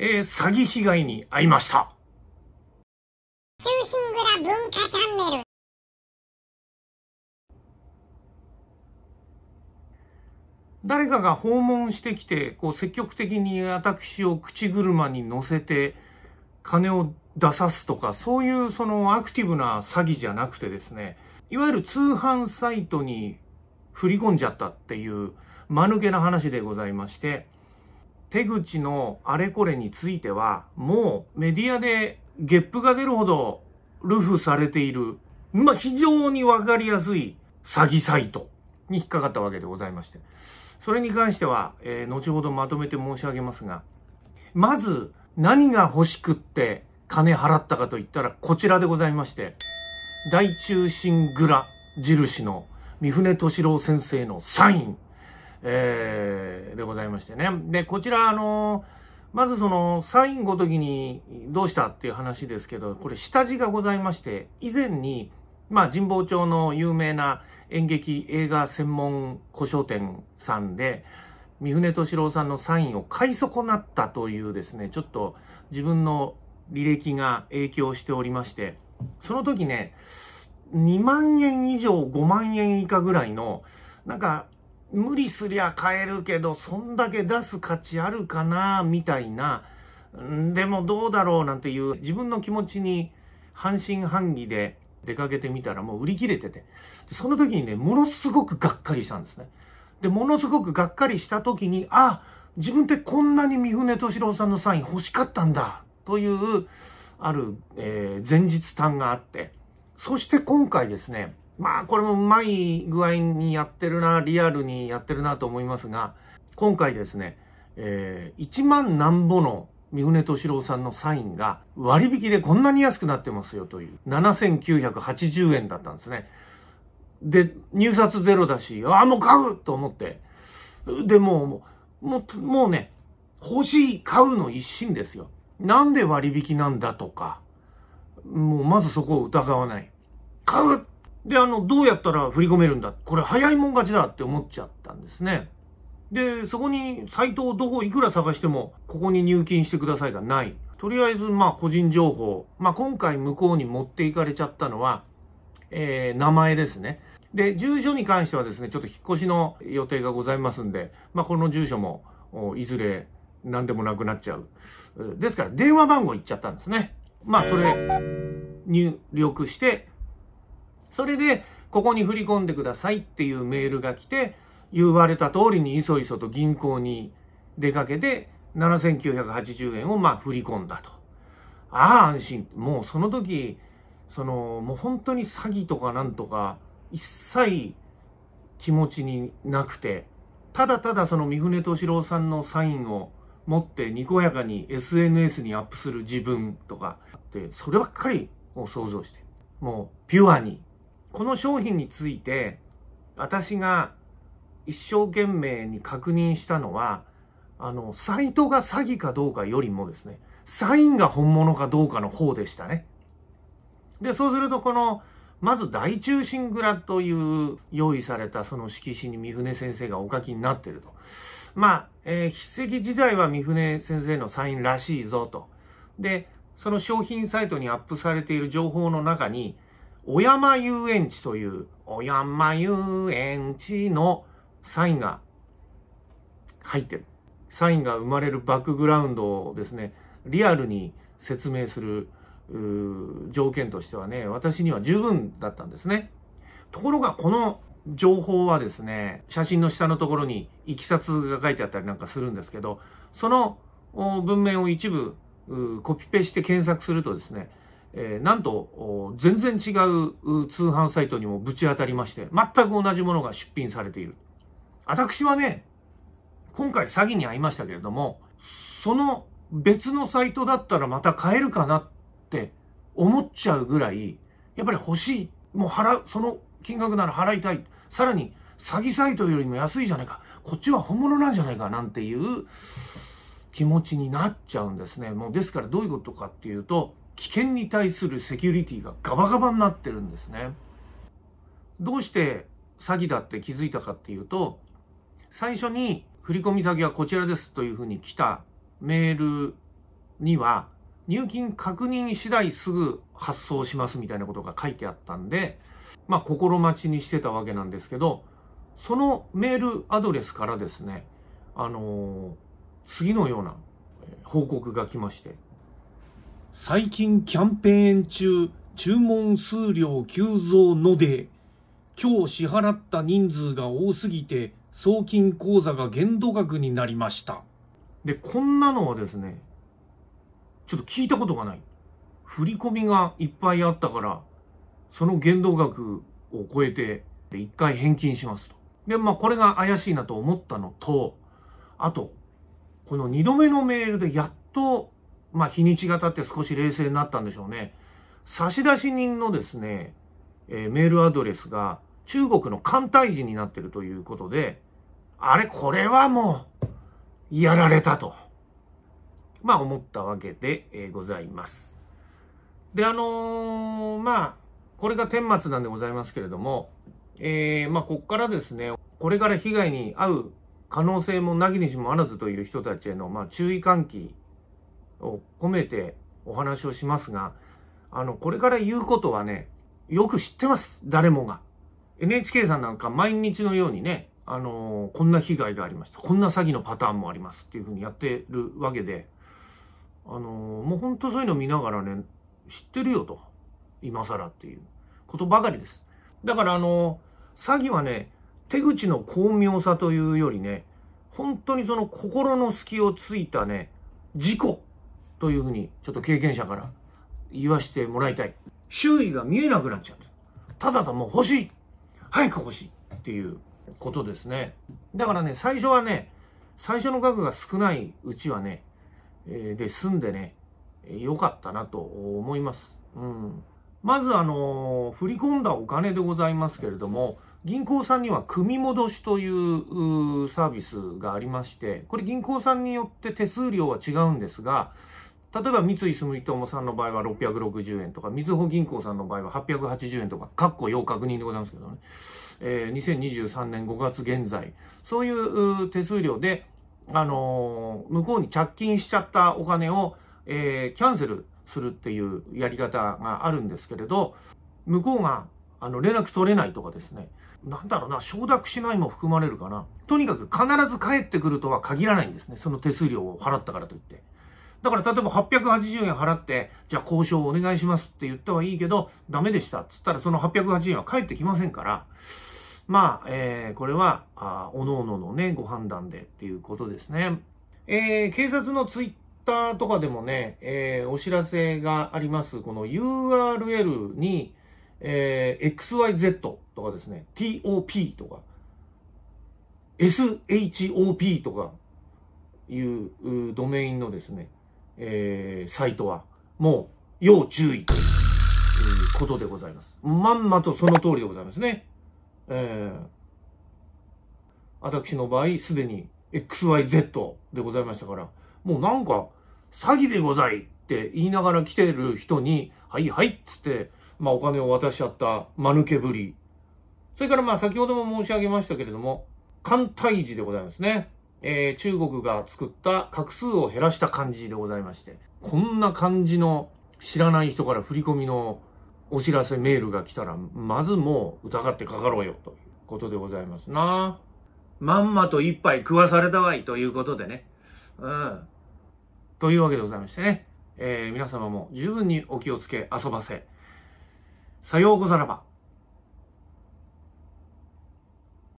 えー、詐欺被害に遭いました。中心蔵文化チャンネル。誰かが訪問してきて、こう積極的に私を口車に乗せて金を出さすとか、そういうそのアクティブな詐欺じゃなくてですね、いわゆる通販サイトに振り込んじゃったっていう間抜けな話でございまして、手口のあれこれについては、もうメディアでゲップが出るほどルフされている、まあ、非常にわかりやすい詐欺サイトに引っかかったわけでございまして。それに関しては、えー、後ほどまとめて申し上げますが、まず何が欲しくって金払ったかと言ったらこちらでございまして、大中心蔵印の三船敏郎先生のサイン。えー、でございましてね。で、こちら、あのまずその、サインごときにどうしたっていう話ですけど、これ下地がございまして、以前に、まあ、神保町の有名な演劇映画専門古書店さんで、三船敏郎さんのサインを買い損なったというですね、ちょっと自分の履歴が影響しておりまして、その時ね、2万円以上5万円以下ぐらいの、なんか無理すりゃ買えるけど、そんだけ出す価値あるかな、みたいな。でもどうだろうなんていう自分の気持ちに半信半疑で出かけてみたらもう売り切れてて。その時にね、ものすごくがっかりしたんですね。で、ものすごくがっかりした時に、あ、自分ってこんなに三船敏郎さんのサイン欲しかったんだ、という、ある、えー、前日短があって。そして今回ですね、まあこれもうまい具合にやってるな、リアルにやってるなと思いますが、今回ですね、えー、1万なんぼの三船敏郎さんのサインが割引でこんなに安くなってますよという、7980円だったんですね。で、入札ゼロだし、ああ、もう買うと思って。で、もう、もう、もうね、欲しい、買うの一心ですよ。なんで割引なんだとか、もうまずそこを疑わない。買うで、あの、どうやったら振り込めるんだこれ早いもん勝ちだって思っちゃったんですね。で、そこにサイトをどこいくら探しても、ここに入金してくださいがない。とりあえず、まあ、個人情報。まあ、今回向こうに持っていかれちゃったのは、えー、名前ですね。で、住所に関してはですね、ちょっと引っ越しの予定がございますんで、まあ、この住所も、いずれ何でもなくなっちゃう。ですから、電話番号言っちゃったんですね。まあ、それ、入力して、それで、ここに振り込んでくださいっていうメールが来て、言われた通りにいそいそと銀行に出かけて、7980円をまあ振り込んだと。ああ、安心。もうその時、その、もう本当に詐欺とかなんとか、一切気持ちになくて、ただただその三船敏郎さんのサインを持ってにこやかに SNS にアップする自分とか、で、そればっかりを想像して、もうピュアにこの商品について私が一生懸命に確認したのはあのサイトが詐欺かどうかよりもですねサインが本物かどうかの方でしたねでそうするとこのまず大中心蔵という用意されたその色紙に三船先生がお書きになっているとまあ、えー、筆跡自体は三船先生のサインらしいぞとでその商品サイトにアップされている情報の中に小山遊園地という、小山遊園地のサインが入ってる。サインが生まれるバックグラウンドをですね、リアルに説明する条件としてはね、私には十分だったんですね。ところが、この情報はですね、写真の下のところにいきさつが書いてあったりなんかするんですけど、その文面を一部コピペして検索するとですね、えー、なんと、全然違う通販サイトにもぶち当たりまして、全く同じものが出品されている。私はね、今回詐欺に遭いましたけれども、その別のサイトだったらまた買えるかなって思っちゃうぐらい、やっぱり欲しい。もう払う、その金額なら払いたい。さらに、詐欺サイトよりも安いじゃないか。こっちは本物なんじゃないかなんていう気持ちになっちゃうんですね。もうですからどういうことかっていうと、危険に対するセキュリティがガバガバになってるんですね。どうして詐欺だって気づいたかっていうと、最初に振込先はこちらですというふうに来たメールには、入金確認次第すぐ発送しますみたいなことが書いてあったんで、まあ心待ちにしてたわけなんですけど、そのメールアドレスからですね、あのー、次のような報告が来まして、最近キャンペーン中、注文数量急増ので、今日支払った人数が多すぎて、送金口座が限度額になりました。で、こんなのはですね、ちょっと聞いたことがない。振り込みがいっぱいあったから、その限度額を超えて、一回返金しますと。で、まあこれが怪しいなと思ったのと、あと、この二度目のメールでやっとまあ、日にちが経って少し冷静になったんでしょうね。差出人のですね、えー、メールアドレスが中国の艦隊人になってるということで、あれ、これはもう、やられたと、まあ思ったわけで、えございます。で、あのー、まあ、これが顛末なんでございますけれども、えー、まあ、こっからですね、これから被害に遭う可能性もなきにしもあらずという人たちへの、まあ、注意喚起を込めてお話をしますが、あの、これから言うことはね、よく知ってます、誰もが。NHK さんなんか毎日のようにね、あのー、こんな被害がありました。こんな詐欺のパターンもありますっていうふうにやってるわけで、あのー、もう本当そういうの見ながらね、知ってるよと。今更っていうことばかりです。だからあのー、詐欺はね、手口の巧妙さというよりね、本当にその心の隙をついたね、事故というふうに、ちょっと経験者から言わしてもらいたい。周囲が見えなくなっちゃうた。ただもう欲しい早く欲しいっていうことですね。だからね、最初はね、最初の額が少ないうちはね、えー、で、済んでね、良かったなと思います。うん。まずあのー、振り込んだお金でございますけれども、銀行さんには組戻しというサービスがありまして、これ銀行さんによって手数料は違うんですが、例えば三井住友さんの場合は660円とか、みずほ銀行さんの場合は880円とか、かっこ要確認でございますけどね。えー、2023年5月現在、そういう手数料で、あのー、向こうに着金しちゃったお金を、えー、キャンセルするっていうやり方があるんですけれど、向こうが、あの、連絡取れないとかですね。なんだろうな、承諾しないも含まれるかな。とにかく必ず帰ってくるとは限らないんですね。その手数料を払ったからといって。だから例えば880円払って、じゃあ交渉をお願いしますって言ったはいいけど、ダメでしたっつったらその880円は返ってきませんから、まあ、えー、これは、あおのおののね、ご判断でっていうことですね。えー、警察のツイッターとかでもね、えー、お知らせがあります。この URL に、えー、XYZ とかですね、TOP とか、SHOP とかいうドメインのですね、えー、サイトは、もう、要注意ということでございます。まんまとその通りでございますね。えー、私の場合、すでに XYZ でございましたから、もうなんか、詐欺でございって言いながら来てる人に、はいはいっつって、まあお金を渡しちゃった間抜けぶり。それからまあ先ほども申し上げましたけれども、艦退治でございますね。えー、中国が作った画数を減らした感じでございまして、こんな感じの知らない人から振り込みのお知らせメールが来たら、まずもう疑ってかかろうよ、ということでございますな。まんまと一杯食わされたわい、ということでね。うん。というわけでございましてね、えー、皆様も十分にお気をつけ遊ばせ。さようござらば。